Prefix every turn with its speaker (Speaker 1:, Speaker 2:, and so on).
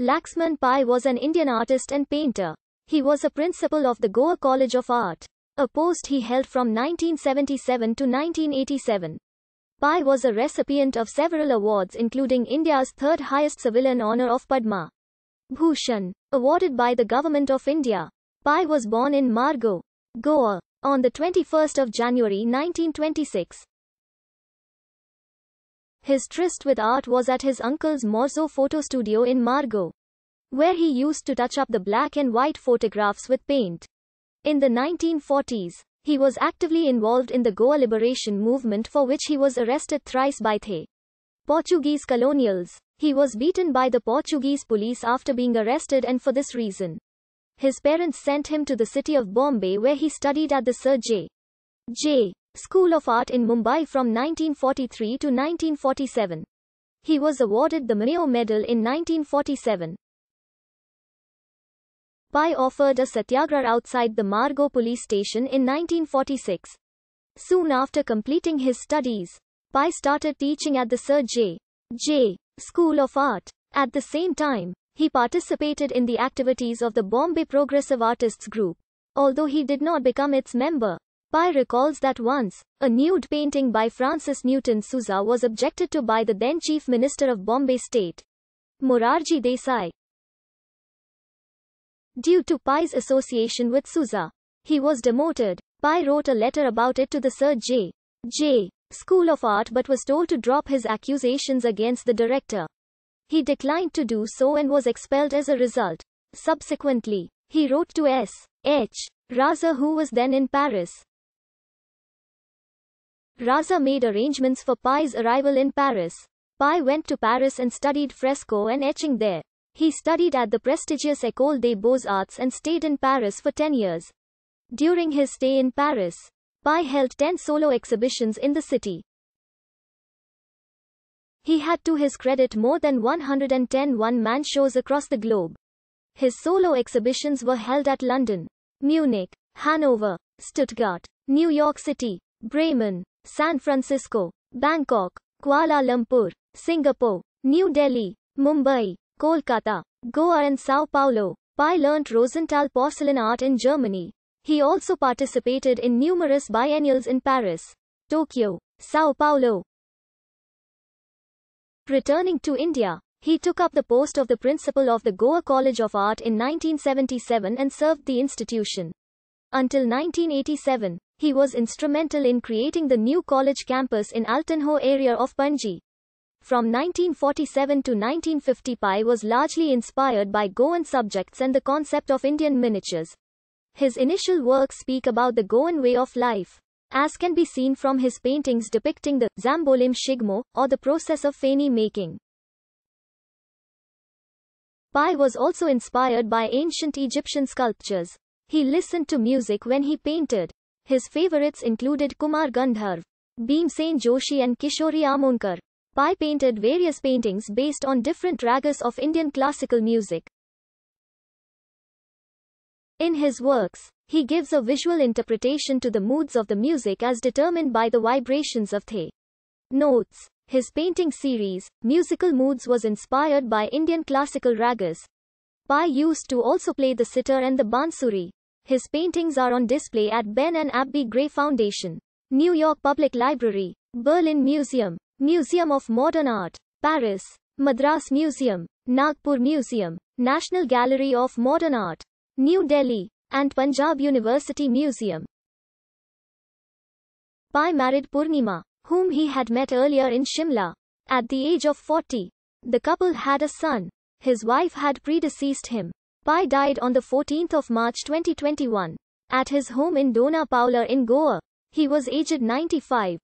Speaker 1: Laxman Pai was an Indian artist and painter. He was a principal of the Goa College of Art, a post he held from 1977 to 1987. Pai was a recipient of several awards including India's third highest civilian honor of Padma Bhushan, awarded by the Government of India. Pai was born in Margo, Goa, on the 21st of January 1926. His tryst with art was at his uncle's Morzo photo studio in Margao, where he used to touch up the black and white photographs with paint. In the 1940s, he was actively involved in the Goa liberation movement for which he was arrested thrice by the Portuguese colonials. He was beaten by the Portuguese police after being arrested and for this reason. His parents sent him to the city of Bombay where he studied at the Sir J. J. School of Art in Mumbai from 1943 to 1947. He was awarded the Mayo Medal in 1947. Pai offered a satyagraha outside the Margo police station in 1946. Soon after completing his studies, Pai started teaching at the Sir J. J. School of Art. At the same time, he participated in the activities of the Bombay Progressive Artists Group. Although he did not become its member, Pi recalls that once, a nude painting by Francis Newton Souza was objected to by the then Chief Minister of Bombay State, Morarji Desai. Due to Pi's association with Souza, he was demoted. Pi wrote a letter about it to the Sir J. J. School of Art but was told to drop his accusations against the director. He declined to do so and was expelled as a result. Subsequently, he wrote to S. H. Raza who was then in Paris. Raza made arrangements for Pi's arrival in Paris. Pi went to Paris and studied fresco and etching there. He studied at the prestigious École des Beaux-Arts and stayed in Paris for 10 years. During his stay in Paris, Pi held 10 solo exhibitions in the city. He had to his credit more than 110 one-man shows across the globe. His solo exhibitions were held at London, Munich, Hanover, Stuttgart, New York City, Bremen, San Francisco, Bangkok, Kuala Lumpur, Singapore, New Delhi, Mumbai, Kolkata, Goa and Sao Paulo. Pai learnt Rosenthal porcelain art in Germany. He also participated in numerous biennials in Paris, Tokyo, Sao Paulo. Returning to India, he took up the post of the principal of the Goa College of Art in 1977 and served the institution until 1987. He was instrumental in creating the new college campus in Altenho area of Panji. From 1947 to 1950 Pai was largely inspired by Goan subjects and the concept of Indian miniatures. His initial works speak about the Goan way of life, as can be seen from his paintings depicting the Zambolim Shigmo, or the process of feni making. Pai was also inspired by ancient Egyptian sculptures. He listened to music when he painted. His favorites included Kumar Gandharv, Bhimsen Joshi and Kishori Amonkar. Pai painted various paintings based on different ragas of Indian classical music. In his works, he gives a visual interpretation to the moods of the music as determined by the vibrations of the notes. His painting series, Musical Moods was inspired by Indian classical ragas. Pai used to also play the sitar and the bansuri. His paintings are on display at Ben and Abbey Gray Foundation, New York Public Library, Berlin Museum, Museum of Modern Art, Paris, Madras Museum, Nagpur Museum, National Gallery of Modern Art, New Delhi, and Punjab University Museum. Pai married Purnima, whom he had met earlier in Shimla. At the age of 40, the couple had a son. His wife had predeceased him. Pai died on 14 March 2021 at his home in Dona Paula in Goa. He was aged 95.